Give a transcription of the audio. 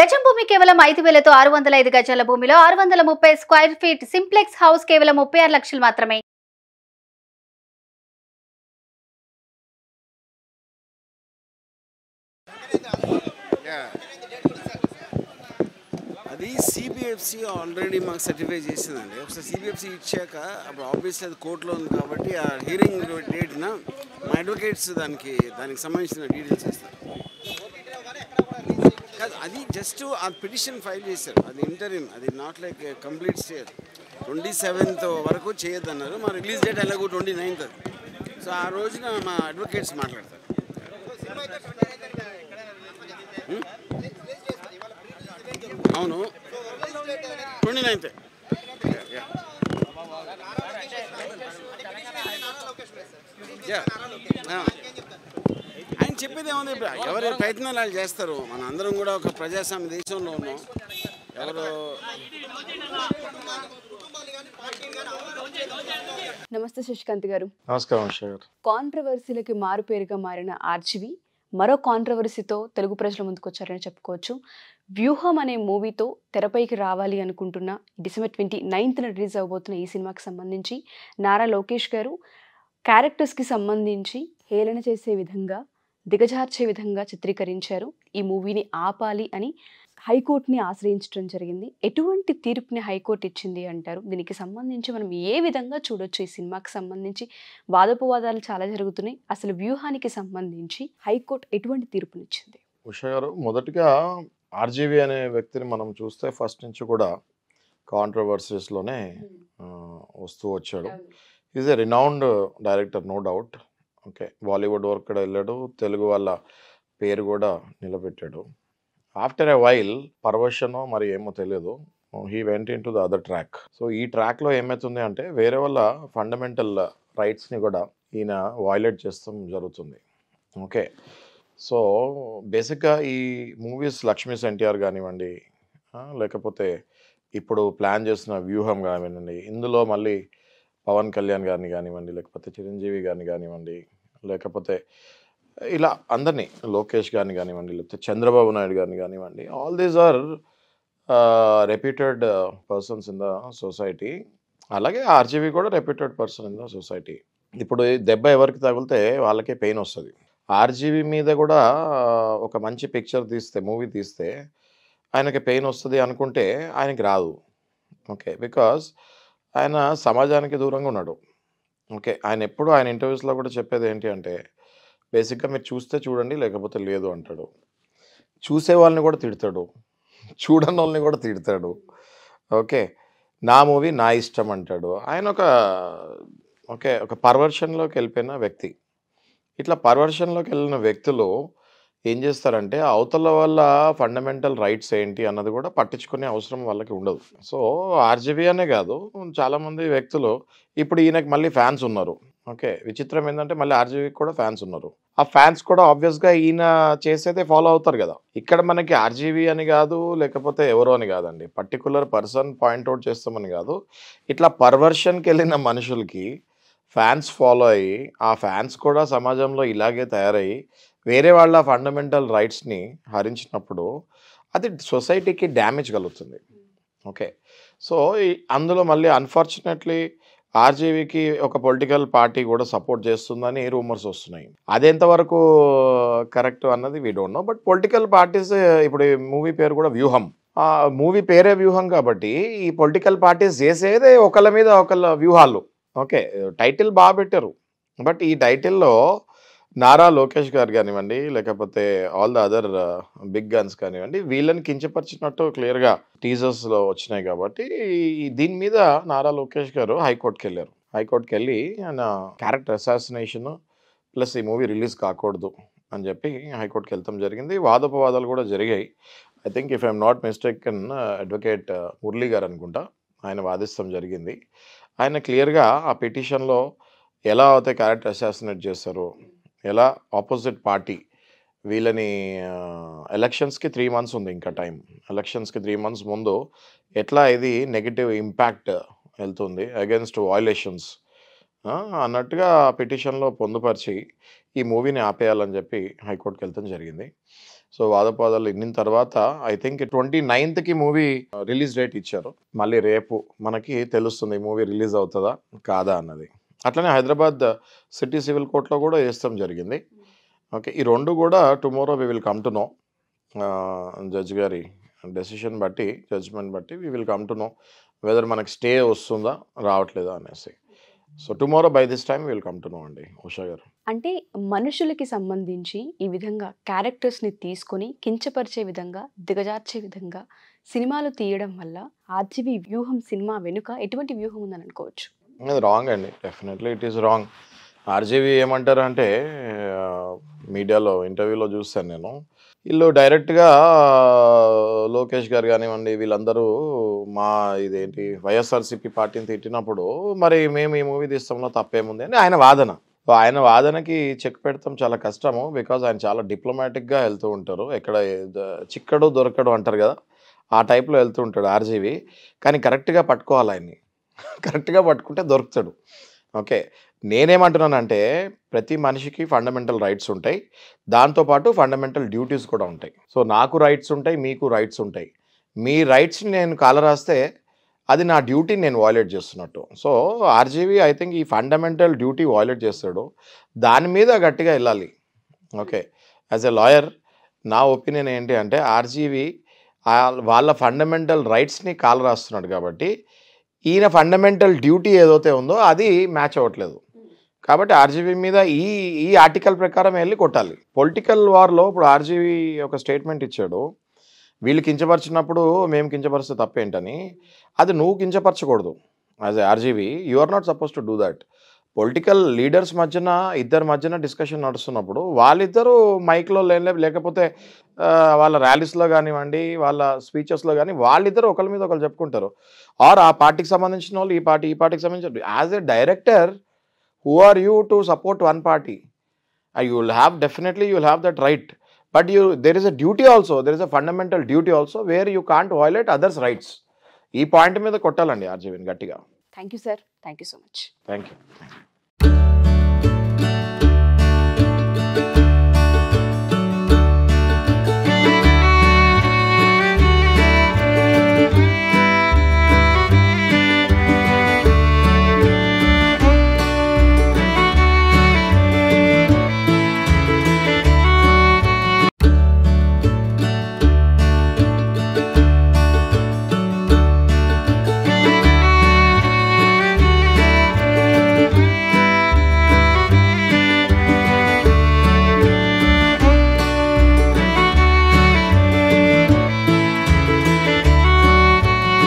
గజం భూమి కేవలం ఐదు వేలతో ఆరు వందల ఐదు గజాల భూమిలో ఆరు వందల ముప్పై స్క్వేర్ ఫీట్ సింప్లెక్స్ హౌస్ కేవలం ముప్పై ఆరు లక్షలు మాత్రమే అది సిబిఎఫ్సి ఆల్రెడీ మాకు సర్టిఫై చేసిందండి ఒకసారి సిబిఎఫ్సి ఇచ్చాక అప్పుడు ఆబ్వియస్లీ అది కోర్టులో ఉంది కాబట్టి ఆ హియరింగ్ డేట్న మా అడ్వకేట్స్ దానికి దానికి సంబంధించిన డీటెయిల్స్ ఇస్తారు అది జస్ట్ ఆ పిటిషన్ ఫైల్ చేశారు అది ఇంటర్వ్యూ అది not like complete state twenty seventh వరకు అన్నారు మా రిలీజ్ డేట్ ఎలాగో ట్వంటీ నైన్త్ సో ఆ రోజున మా అడ్వకేట్స్ మాట్లాడతారు hmm? అవును ట్వంటీ నైన్త్ యా చెప్పేది ఏముంది ఎవరు ప్రయత్నాలు వాళ్ళు చేస్తారు మన అందరం కూడా ఒక ప్రజాస్వామ్య దేశంలో ఉన్నాం ఎవరు నమస్తే శశికాంత్ గారు నమస్కారం కాంట్రవర్సీలకి మారుపేరుగా మారిన ఆర్చివి మరో కాంట్రవర్సీతో తెలుగు ప్రజల ముందుకొచ్చారని చెప్పుకోవచ్చు వ్యూహం అనే మూవీతో తెరపైకి రావాలి అనుకుంటున్న డిసెంబర్ ట్వంటీ నైన్త్న రిలీజ్ అవ్వబోతున్న ఈ సినిమాకి సంబంధించి నారా లోకేష్ గారు క్యారెక్టర్స్కి సంబంధించి హేళన చేసే విధంగా దిగజార్చే విధంగా చిత్రీకరించారు ఈ మూవీని ఆపాలి అని హైకోర్టుని ఆశ్రయించడం జరిగింది ఎటువంటి తీర్పుని హైకోర్టు ఇచ్చింది అంటారు దీనికి సంబంధించి మనం ఏ విధంగా చూడొచ్చు ఈ సినిమాకి సంబంధించి వాదోపవాదాలు చాలా జరుగుతున్నాయి అసలు వ్యూహానికి సంబంధించి హైకోర్టు ఎటువంటి తీర్పునిచ్చింది ఉషా గారు మొదటిగా ఆర్జీవి అనే వ్యక్తిని మనం చూస్తే ఫస్ట్ నుంచి కూడా కాంట్రవర్సీస్లోనే వస్తూ వచ్చాడు is a renowned director no doubt okay Bollywood వరకు కూడా వెళ్ళాడు తెలుగు వాళ్ళ పేరు కూడా నిలబెట్టాడు ఆఫ్టర్ ఎ వైల్ పర్వర్షనో మరి ఏమో తెలియదు he went into the other track so ఈ ట్రాక్లో ఏమవుతుంది అంటే వేరే వాళ్ళ ఫండమెంటల్ రైట్స్ని కూడా ఈయన వాయిలేట్ చేస్తాం జరుగుతుంది ఓకే సో బేసిక్గా ఈ మూవీస్ లక్ష్మీస్ ఎన్టీఆర్ కానివ్వండి లేకపోతే ఇప్పుడు ప్లాన్ చేసిన వ్యూహం కానివ్వండి ఇందులో మళ్ళీ పవన్ కళ్యాణ్ గారిని కానివ్వండి లేకపోతే చిరంజీవి గారిని కానివ్వండి లేకపోతే ఇలా అందరినీ లోకేష్ గారిని కానివ్వండి లేకపోతే చంద్రబాబు నాయుడు గారిని కానివ్వండి all these are reputed persons in the society అలాగే ఆర్జీవి కూడా reputed person in the society ఇప్పుడు దెబ్బ ఎవరికి తగిలితే వాళ్ళకే పెయిన్ వస్తుంది ఆర్జీవి మీద కూడా ఒక మంచి పిక్చర్ తీస్తే మూవీ తీస్తే ఆయనకి పెయిన్ వస్తుంది అనుకుంటే ఆయనకి రాదు ఓకే బికాస్ ఆయన సమాజానికి దూరంగా ఉన్నాడు ఓకే ఆయన ఎప్పుడు ఆయన ఇంటర్వ్యూస్లో కూడా చెప్పేది ఏంటి అంటే బేసిక్గా మీరు చూస్తే చూడండి లేకపోతే లేదు అంటాడు చూసే వాళ్ళని కూడా తిడతాడు చూడని వాళ్ళని కూడా తిడతాడు ఓకే నా మూవీ నా ఇష్టం అంటాడు ఆయన ఒక ఓకే ఒక పర్వర్షన్లోకి వెళ్ళిపోయిన వ్యక్తి ఇట్లా పర్వర్షన్లోకి వెళ్ళిన వ్యక్తులు ఏం చేస్తారంటే అవతల వల్ల ఫండమెంటల్ రైట్స్ ఏంటి అన్నది కూడా పట్టించుకునే అవసరం వాళ్ళకి ఉండదు సో ఆర్జీబీ అనే కాదు చాలామంది వ్యక్తులు ఇప్పుడు ఈయనకి మళ్ళీ ఫ్యాన్స్ ఉన్నారు ఓకే విచిత్రం ఏంటంటే మళ్ళీ ఆర్జీబీకి కూడా ఫ్యాన్స్ ఉన్నారు ఆ ఫ్యాన్స్ కూడా ఆబ్వియస్గా ఈయన చేసేదే ఫాలో అవుతారు కదా ఇక్కడ మనకి ఆర్జీబీ అని కాదు లేకపోతే ఎవరో అని కాదండి పర్టికులర్ పర్సన్ పాయింట్అవుట్ చేస్తామని కాదు ఇట్లా పర్వర్షన్కి వెళ్ళిన మనుషులకి ఫ్యాన్స్ ఫాలో అయ్యి ఆ ఫ్యాన్స్ కూడా సమాజంలో ఇలాగే తయారయ్యి వేరే వాళ్ళ ఫండమెంటల్ రైట్స్ని హరించినప్పుడు అది సొసైటీకి డ్యామేజ్ కలుగుతుంది ఓకే సో అందులో మళ్ళీ అన్ఫార్చునేట్లీ ఆర్జీవీకి ఒక పొలిటికల్ పార్టీ కూడా సపోర్ట్ చేస్తుందని రూమర్స్ వస్తున్నాయి అదెంతవరకు కరెక్ట్ అన్నది we don't know but political parties ఇప్పుడు మూవీ పేరు కూడా వ్యూహం ఆ మూవీ పేరే వ్యూహం కాబట్టి ఈ పొలిటికల్ పార్టీస్ చేసేదే ఒకళ్ళ మీద ఒకళ్ళ వ్యూహాలు ఓకే టైటిల్ బాగా పెట్టారు బట్ ఈ టైటిల్లో నారా లోకేష్ గారు కానివ్వండి లేకపోతే all the other big guns కానివ్వండి వీళ్ళని కించపరిచినట్టు క్లియర్గా టీజర్స్లో వచ్చినాయి కాబట్టి దీని మీద నారా లోకేష్ గారు హైకోర్టుకి వెళ్ళారు హైకోర్టుకి వెళ్ళి ఆయన క్యారెక్టర్ అసాసినేషన్ ప్లస్ ఈ మూవీ రిలీజ్ కాకూడదు అని చెప్పి హైకోర్టుకి వెళ్తాం జరిగింది వాదోపవాదాలు కూడా జరిగాయి I think if I'm not mistake an advocate Murali గారు అనుకుంటా ఆయన వాదిస్తాం జరిగింది ఆయన క్లియర్గా ఆ పిటిషన్లో ఎలా అయితే క్యారెక్టర్ అసాసినేట్ చేశారు ఎలా ఆపోజిట్ పార్టీ వీళ్ళని ఎలక్షన్స్కి త్రీ మంత్స్ ఉంది ఇంకా టైం ఎలక్షన్స్కి త్రీ మంత్స్ ముందు ఎట్లా ఇది నెగిటివ్ ఇంపాక్ట్ వెళ్తుంది అగెన్స్ట్ వాయిలేషన్స్ అన్నట్టుగా పిటిషన్లో పొందుపరిచి ఈ మూవీని ఆపేయాలని చెప్పి హైకోర్టుకి వెళ్తాం జరిగింది సో వాదపాదాలు ఇన్నిన తర్వాత ఐ థింక్ ట్వంటీ నైన్త్కి మూవీ రిలీజ్ డేట్ ఇచ్చారు మళ్ళీ రేపు మనకి తెలుస్తుంది మూవీ రిలీజ్ అవుతుందా కాదా అన్నది అట్లనే హైదరాబాద్ సిటీ సివిల్ కోర్టులో కూడా వేస్తాం జరిగింది ఓకే ఈ రెండు కూడా tomorrow we will come to know judge గారి డెసిషన్ బట్టి జడ్జ్మెంట్ బట్టి we will come to know whether మనకి స్టే వస్తుందా రావట్లేదా అనేసి so tomorrow by this time will come to know అండి ఉషా గారు అంటే మనుషులకి సంబంధించి ఈ విధంగా క్యారెక్టర్స్ని తీసుకొని కించపరిచే విధంగా దిగజార్చే విధంగా సినిమాలు తీయడం వల్ల ఆర్జీవి వ్యూహం సినిమా వెనుక ఎటువంటి వ్యూహం ఉందని అనుకోవచ్చు అది రాంగ్ అండి definitely it is wrong RGV ఏమంటారు అంటే మీడియాలో ఇంటర్వ్యూలో చూస్తాను నేను వీళ్ళు డైరెక్ట్గా లోకేష్ గారు కానివ్వండి వీళ్ళందరూ మా ఇదేంటి వైఎస్ఆర్సీపీ పార్టీని తిట్టినప్పుడు మరి మేము ఈ మూవీ తీస్తాంలో తప్పేముంది అని ఆయన వాదన ఆయన వాదనకి చెక్ పెడతాం చాలా కష్టము బికాజ్ ఆయన చాలా డిప్లొమాటిక్గా వెళ్తూ ఉంటారు ఎక్కడ చిక్కడు దొరకడు అంటారు కదా ఆ టైప్లో వెళ్తూ ఉంటాడు ఆర్జీవి కానీ కరెక్ట్గా పట్టుకోవాలి ఆయన్ని కరెక్ట్గా పట్టుకుంటే దొరుకుతాడు ఓకే నేనేమంటున్నానంటే ప్రతి మనిషికి ఫండమెంటల్ రైట్స్ ఉంటాయి దాంతోపాటు ఫండమెంటల్ డ్యూటీస్ కూడా ఉంటాయి సో నాకు రైట్స్ ఉంటాయి మీకు రైట్స్ ఉంటాయి మీ రైట్స్ని నేను కాలరాస్తే అది నా డ్యూటీని నేను వాయిలేట్ చేస్తున్నట్టు సో ఆర్జీవీ ఐ థింక్ ఈ ఫండమెంటల్ డ్యూటీ వాయిలేట్ చేస్తాడు దాని మీద గట్టిగా వెళ్ళాలి ఓకే యాజ్ ఎ లాయర్ నా ఒపీనియన్ ఏంటి అంటే ఆర్జీవీ వాళ్ళ ఫండమెంటల్ రైట్స్ని కాలరాస్తున్నాడు కాబట్టి ఈయన ఫండమెంటల్ డ్యూటీ ఏదైతే ఉందో అది మ్యాచ్ అవ్వట్లేదు కాబట్టి ఆర్జీబీ మీద ఈ ఈ ఆర్టికల్ ప్రకారం వెళ్ళి కొట్టాలి పొలిటికల్ వార్లో ఇప్పుడు ఆర్జీబీ ఒక స్టేట్మెంట్ ఇచ్చాడు వీళ్ళు కించపరిచినప్పుడు మేము కించపరిస్తే తప్పేంటని అది నువ్వు కించపరచకూడదు as a RGV you are not supposed to do that political leaders మధ్యన ఇద్దరి మధ్యన డిస్కషన్ నడుస్తున్నప్పుడు వాళ్ళిద్దరూ మైక్లో లేని లేకపోతే వాళ్ళ ర్యాలీస్లో కానివ్వండి వాళ్ళ స్పీచెస్లో కానీ వాళ్ళిద్దరు ఒకరి మీద ఒకరు చెప్పుకుంటారు ఆర్ ఆ పార్టీకి సంబంధించిన వాళ్ళు ఈ పార్టీ ఈ పార్టీకి సంబంధించిన as a director who are you to support one party I you'll have definitely you will have that right but you there is a duty also there is a fundamental duty also where you can't violate others rights ఈ point మీద కొట్టాలండి ఆర్జీవిని గట్టిగా Thank you, sir. Thank you so much. Thank you. Thank you.